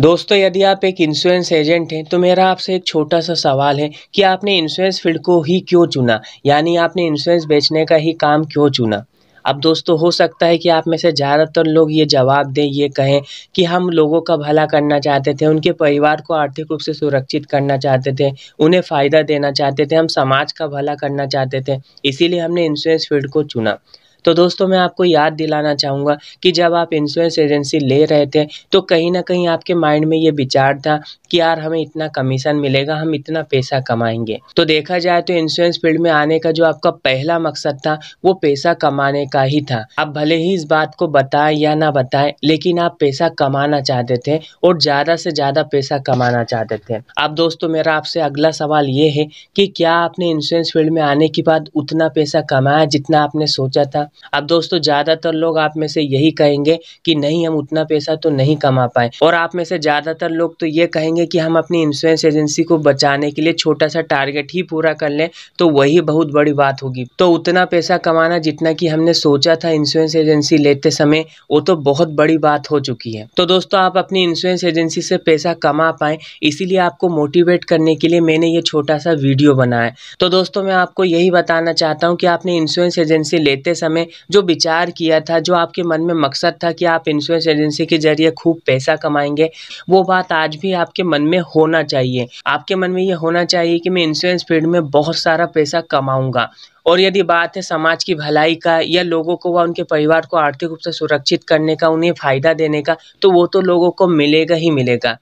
दोस्तों यदि आप एक इंश्योरेंस एजेंट हैं तो मेरा आपसे एक छोटा सा सवाल है कि आपने इंश्योरेंस फील्ड को ही क्यों चुना यानी आपने इंश्योरेंस बेचने का ही काम क्यों चुना अब दोस्तों हो सकता है कि आप में से ज़्यादातर लोग ये जवाब दें ये कहें कि हम लोगों का भला करना चाहते थे उनके परिवार को आर्थिक रूप से सुरक्षित करना चाहते थे उन्हें फ़ायदा देना चाहते थे हम समाज का भला करना चाहते थे इसीलिए हमने इंश्योरेंस फील्ड को चुना तो दोस्तों मैं आपको याद दिलाना चाहूँगा कि जब आप इंश्योरेंस एजेंसी ले रहे थे तो कहीं ना कहीं आपके माइंड में ये विचार था कि यार हमें इतना कमीशन मिलेगा हम इतना पैसा कमाएंगे तो देखा जाए तो इंश्योरेंस फील्ड में आने का जो आपका पहला मकसद था वो पैसा कमाने का ही था आप भले ही इस बात को बताएं या ना बताएं लेकिन आप पैसा कमाना चाहते थे और ज़्यादा से ज़्यादा पैसा कमाना चाहते थे अब दोस्तों मेरा आपसे अगला सवाल ये है कि क्या आपने इंश्योरेंस फील्ड में आने के बाद उतना पैसा कमाया जितना आपने सोचा था होगा अब दोस्तों ज़्यादातर लोग आप में से यही कहेंगे कि नहीं हम उतना पैसा तो नहीं कमा पाए और आप में से ज़्यादातर लोग तो ये कहेंगे कि हम अपनी इंश्योरेंस एजेंसी को बचाने के लिए छोटा सा टारगेट ही पूरा कर लें तो वही बहुत बड़ी बात होगी तो उतना पैसा कमाना जितना कि हमने सोचा था इंश्योरेंस एजेंसी लेते समय वो तो बहुत बड़ी बात हो चुकी है तो दोस्तों आप अपनी इंश्योरेंस एजेंसी से पैसा कमा पाए इसीलिए आपको मोटिवेट करने के लिए मैंने ये छोटा सा वीडियो बनाया तो दोस्तों मैं आपको यही बताना चाहता हूँ कि आपने इंश्योरेंस एजेंसी लेते समय में जो विचार किया था जो आपके मन में मकसद था कि आप इंश्योरेंस एजेंसी के जरिए खूब पैसा कमाएंगे वो बात आज भी आपके मन में होना चाहिए आपके मन में ये होना चाहिए कि मैं इंश्योरेंस फील्ड में बहुत सारा पैसा कमाऊंगा और यदि बात है समाज की भलाई का या लोगों को व उनके परिवार को आर्थिक रूप से सुरक्षित करने का उन्हें फ़ायदा देने का तो वो तो लोगों को मिलेगा ही मिलेगा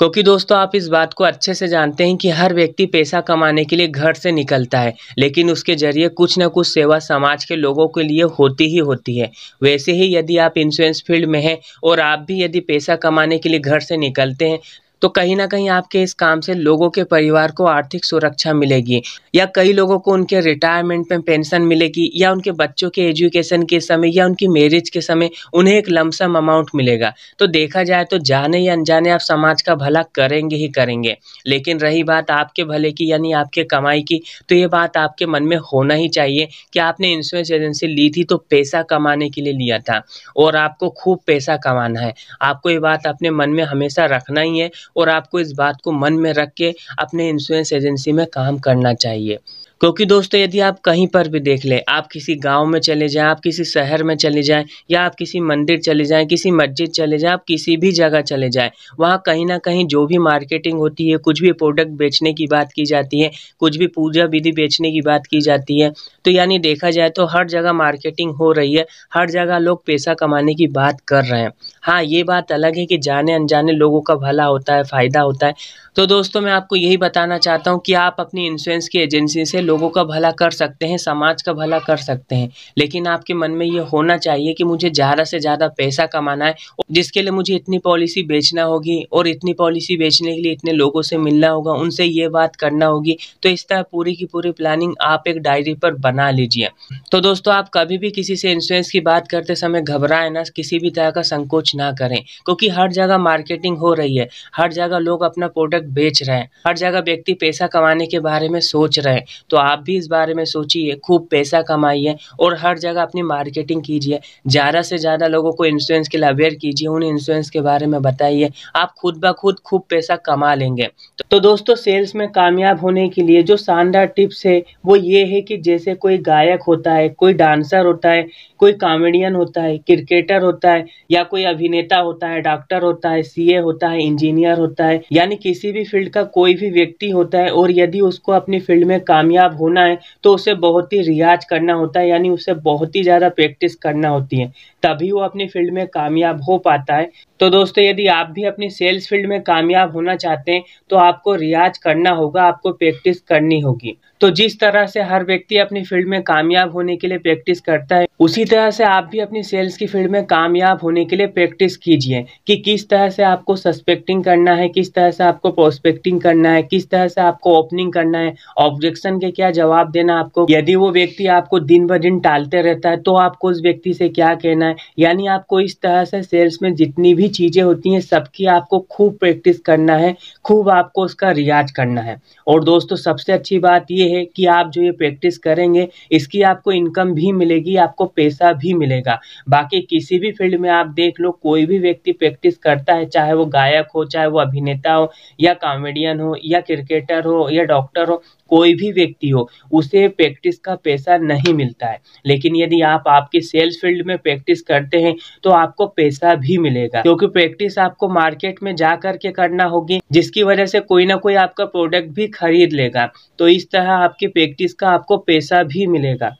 क्योंकि दोस्तों आप इस बात को अच्छे से जानते हैं कि हर व्यक्ति पैसा कमाने के लिए घर से निकलता है लेकिन उसके जरिए कुछ ना कुछ सेवा समाज के लोगों के लिए होती ही होती है वैसे ही यदि आप इंश्योरेंस फील्ड में हैं और आप भी यदि पैसा कमाने के लिए घर से निकलते हैं तो कहीं ना कहीं आपके इस काम से लोगों के परिवार को आर्थिक सुरक्षा मिलेगी या कई लोगों को उनके रिटायरमेंट में पेंशन मिलेगी या उनके बच्चों के एजुकेशन के समय या उनकी मैरिज के समय उन्हें एक लमसम अमाउंट मिलेगा तो देखा जाए तो जाने या अनजाने आप समाज का भला करेंगे ही करेंगे लेकिन रही बात आपके भले की यानी आपके कमाई की तो ये बात आपके मन में होना ही चाहिए कि आपने इंश्योरेंस एजेंसी ली थी तो पैसा कमाने के लिए लिया था और आपको खूब पैसा कमाना है आपको ये बात अपने मन में हमेशा रखना ही है और आपको इस बात को मन में रख के अपने इंश्योरेंस एजेंसी में काम करना चाहिए क्योंकि दोस्तों यदि आप कहीं पर भी देख लें आप किसी गांव में चले जाएं आप किसी शहर में चले जाएं या आप किसी मंदिर चले जाएं किसी मस्जिद चले जाएं आप किसी भी जगह चले जाएं वहाँ कहीं ना कहीं जो भी मार्केटिंग होती है कुछ भी प्रोडक्ट बेचने की बात की जाती है कुछ भी पूजा विधि बेचने की बात की जाती है तो यानी देखा जाए तो हर जगह मार्केटिंग हो रही है हर जगह लोग पैसा कमाने की बात कर रहे हैं हाँ ये बात अलग है कि जाने अनजाने लोगों का भला होता है फ़ायदा होता है तो दोस्तों मैं आपको यही बताना चाहता हूँ कि आप अपनी इंश्योरेंस की एजेंसी से लोगों का भला कर सकते हैं समाज का भला कर सकते हैं लेकिन आपके मन में ये होना चाहिए कि मुझे ज़्यादा से ज़्यादा पैसा कमाना है जिसके लिए मुझे इतनी पॉलिसी बेचना होगी और इतनी पॉलिसी बेचने के लिए इतने लोगों से मिलना होगा उनसे ये बात करना होगी तो इस तरह पूरी की पूरी प्लानिंग आप एक डायरी पर बना लीजिए तो दोस्तों आप कभी भी किसी से इंश्योरेंस की बात करते समय घबराए ना किसी भी तरह का संकोच ना करें क्योंकि हर जगह मार्केटिंग हो रही है हर जगह लोग अपना प्रोडक्ट बेच रहे हैं हर जगह व्यक्ति पैसा कमाने के बारे में सोच रहे हैं तो आप भी इस बारे में सोचिए खूब पैसा कमाइए और हर जगह अपनी मार्केटिंग कीजिए ज़्यादा से ज़्यादा लोगों को इंश्योरेंस के लिए अवेयर कीजिए उन इंश्योरेंस के बारे में बताइए आप खुद ब खुद खूब पैसा कमा लेंगे तो दोस्तों सेल्स में कामयाब होने के लिए जो शानदार टिप्स है वो ये है कि जैसे कोई गायक होता है कोई डांसर होता है कोई कॉमेडियन होता है क्रिकेटर होता है या कोई अभिनेता होता है डॉक्टर होता है सीए होता है इंजीनियर होता है यानी किसी किसी भी फील्ड का कोई भी व्यक्ति होता है और यदि उसको अपनी फील्ड में कामयाब होना है तो उसे बहुत ही रियाज करना होता है यानी उसे बहुत ही ज़्यादा प्रैक्टिस करना होती है तभी वो अपनी फील्ड में कामयाब हो पाता है तो दोस्तों यदि आप भी अपनी सेल्स फील्ड में कामयाब होना चाहते हैं तो आपको रियाज करना होगा आपको प्रैक्टिस करनी होगी तो जिस तरह से हर व्यक्ति अपनी फील्ड में कामयाब होने के लिए प्रैक्टिस करता है उसी तरह से आप भी अपनी सेल्स की फील्ड में कामयाब होने के लिए प्रैक्टिस कीजिए कि किस तरह से आपको सस्पेक्टिंग करना है किस तरह से आपको प्रोस्पेक्टिंग करना है किस तरह से आपको ओपनिंग करना है ऑब्जेक्शन के क्या जवाब देना आपको यदि वो व्यक्ति आपको दिन ब दिन टालते रहता है तो आपको उस व्यक्ति से क्या कहना है यानी आपको इस तरह से सेल्स में जितनी भी चीज़ें होती हैं सबकी आपको खूब प्रैक्टिस करना है खूब आपको उसका रियाज करना है और दोस्तों सबसे अच्छी बात यह है कि आप जो ये प्रैक्टिस करेंगे इसकी आपको इनकम भी मिलेगी आपको पैसा भी मिलेगा बाकी किसी भी फील्ड में आप देख लो कोई भी व्यक्ति प्रैक्टिस करता है चाहे वो गायक हो चाहे वो अभिनेता हो या या कॉमेडियन हो या क्रिकेटर हो या डॉक्टर हो कोई भी व्यक्ति हो उसे प्रैक्टिस का पैसा नहीं मिलता है लेकिन यदि आप आपके सेल्स फील्ड में प्रैक्टिस करते हैं तो आपको पैसा भी मिलेगा क्योंकि प्रैक्टिस आपको मार्केट में जा करके करना होगी जिसकी वजह से कोई ना कोई आपका प्रोडक्ट भी खरीद लेगा तो इस तरह आपकी प्रैक्टिस का आपको पैसा भी मिलेगा